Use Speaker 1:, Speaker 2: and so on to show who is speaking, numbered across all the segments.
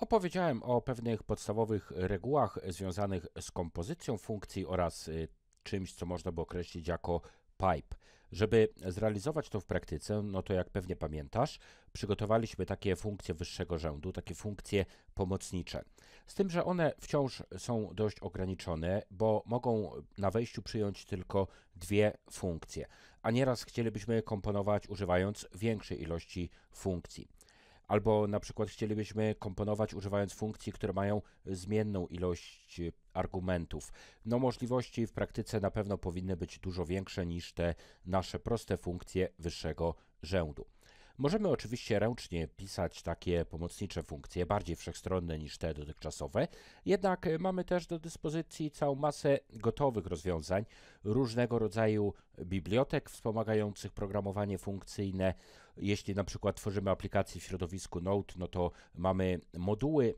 Speaker 1: Opowiedziałem o pewnych podstawowych regułach związanych z kompozycją funkcji oraz y, czymś, co można by określić jako pipe. Żeby zrealizować to w praktyce, no to jak pewnie pamiętasz, przygotowaliśmy takie funkcje wyższego rzędu, takie funkcje pomocnicze. Z tym, że one wciąż są dość ograniczone, bo mogą na wejściu przyjąć tylko dwie funkcje, a nieraz chcielibyśmy komponować używając większej ilości funkcji. Albo na przykład chcielibyśmy komponować używając funkcji, które mają zmienną ilość y, argumentów. No możliwości w praktyce na pewno powinny być dużo większe niż te nasze proste funkcje wyższego rzędu. Możemy oczywiście ręcznie pisać takie pomocnicze funkcje, bardziej wszechstronne niż te dotychczasowe, jednak mamy też do dyspozycji całą masę gotowych rozwiązań, różnego rodzaju bibliotek wspomagających programowanie funkcyjne. Jeśli na przykład tworzymy aplikację w środowisku Node, no to mamy moduły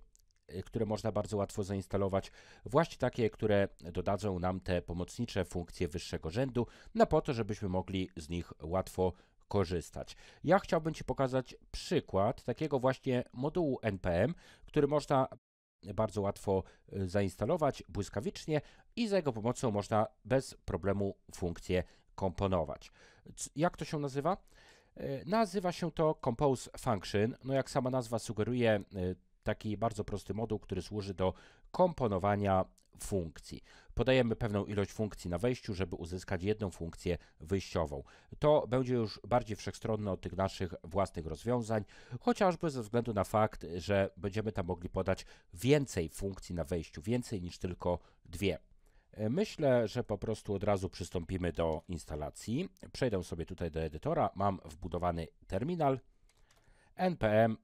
Speaker 1: y, które można bardzo łatwo zainstalować, właśnie takie, które dodadzą nam te pomocnicze funkcje wyższego rzędu, na no po to, żebyśmy mogli z nich łatwo korzystać. Ja chciałbym Ci pokazać przykład takiego właśnie modułu NPM, który można bardzo łatwo y, zainstalować błyskawicznie i za jego pomocą można bez problemu funkcję komponować. Jak to się nazywa? Y, nazywa się to Compose Function. No jak sama nazwa sugeruje, y, taki bardzo prosty moduł, który służy do komponowania funkcji. Podajemy pewną ilość funkcji na wejściu, żeby uzyskać jedną funkcję wyjściową. To będzie już bardziej wszechstronne od tych naszych własnych rozwiązań, chociażby ze względu na fakt, że będziemy tam mogli podać więcej funkcji na wejściu, więcej niż tylko dwie. Myślę, że po prostu od razu przystąpimy do instalacji. Przejdę sobie tutaj do edytora. Mam wbudowany terminal npm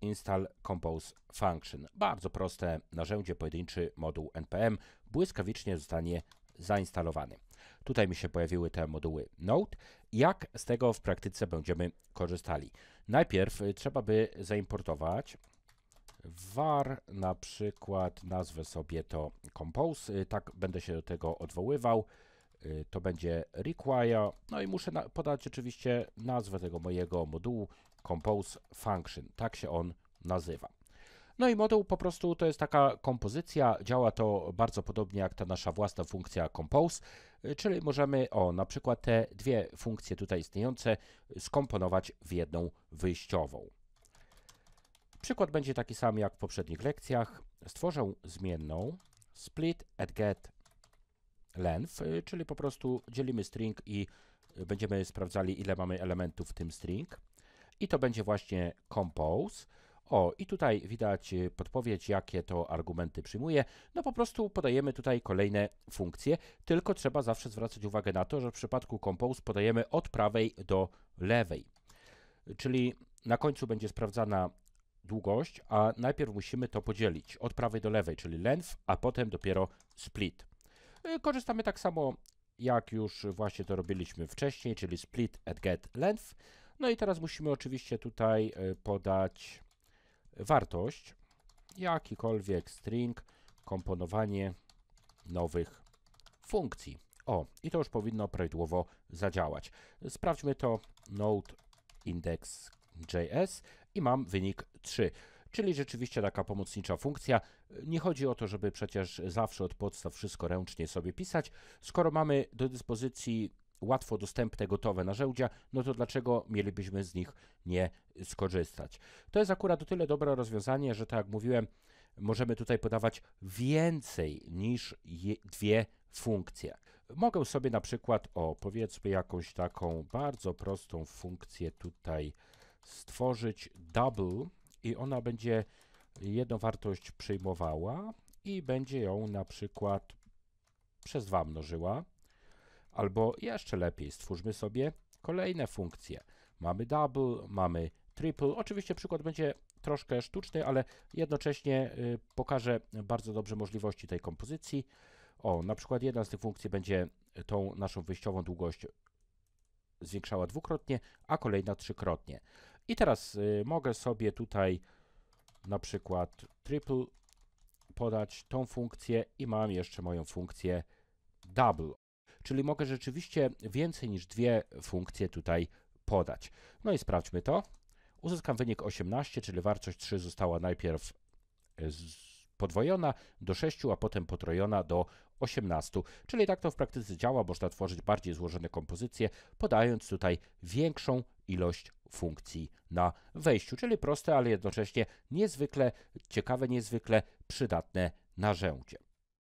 Speaker 1: install compose function. Bardzo proste narzędzie, pojedynczy moduł npm błyskawicznie zostanie zainstalowany. Tutaj mi się pojawiły te moduły Node. Jak z tego w praktyce będziemy korzystali? Najpierw y, trzeba by zaimportować var, na przykład nazwę sobie to compose, y, tak będę się do tego odwoływał. Y, to będzie require, no i muszę podać oczywiście nazwę tego mojego modułu compose function, tak się on nazywa. No i moduł po prostu to jest taka kompozycja, działa to bardzo podobnie jak ta nasza własna funkcja compose, y, czyli możemy o na przykład te dwie funkcje tutaj istniejące skomponować w jedną wyjściową. Przykład będzie taki sam jak w poprzednich lekcjach. Stworzę zmienną split at get length, y, czyli po prostu dzielimy string i będziemy sprawdzali, ile mamy elementów w tym string. I to będzie właśnie compose. O, i tutaj widać y, podpowiedź, jakie to argumenty przyjmuje. No po prostu podajemy tutaj kolejne funkcje, tylko trzeba zawsze zwracać uwagę na to, że w przypadku compose podajemy od prawej do lewej. Czyli na końcu będzie sprawdzana długość, a najpierw musimy to podzielić od prawej do lewej, czyli length, a potem dopiero split. Y, korzystamy tak samo jak już właśnie to robiliśmy wcześniej, czyli split at get length. No i teraz musimy oczywiście tutaj y, podać wartość, jakikolwiek string, komponowanie nowych funkcji. O, i to już powinno prawidłowo zadziałać. Sprawdźmy to node index.js i mam wynik 3 czyli rzeczywiście taka pomocnicza funkcja. Nie chodzi o to, żeby przecież zawsze od podstaw wszystko ręcznie sobie pisać. Skoro mamy do dyspozycji łatwo dostępne, gotowe narzędzia, no to dlaczego mielibyśmy z nich nie skorzystać? To jest akurat o tyle dobre rozwiązanie, że tak jak mówiłem, możemy tutaj podawać więcej niż je, dwie funkcje. Mogę sobie na przykład, o powiedzmy jakąś taką bardzo prostą funkcję tutaj stworzyć double i ona będzie jedną wartość przyjmowała i będzie ją na przykład przez was mnożyła. Albo jeszcze lepiej, stwórzmy sobie kolejne funkcje. Mamy double, mamy triple. Oczywiście przykład będzie troszkę sztuczny, ale jednocześnie y, pokaże bardzo dobrze możliwości tej kompozycji. O, na przykład jedna z tych funkcji będzie tą naszą wyjściową długość zwiększała dwukrotnie, a kolejna trzykrotnie. I teraz y, mogę sobie tutaj na przykład triple podać tą funkcję i mam jeszcze moją funkcję double. Czyli mogę rzeczywiście więcej niż dwie funkcje tutaj podać. No i sprawdźmy to. Uzyskam wynik 18, czyli wartość 3 została najpierw y, podwojona do 6, a potem potrojona do 18. Czyli tak to w praktyce działa, można tworzyć bardziej złożone kompozycje, podając tutaj większą ilość funkcji na wejściu, czyli proste, ale jednocześnie niezwykle ciekawe, niezwykle przydatne narzędzie.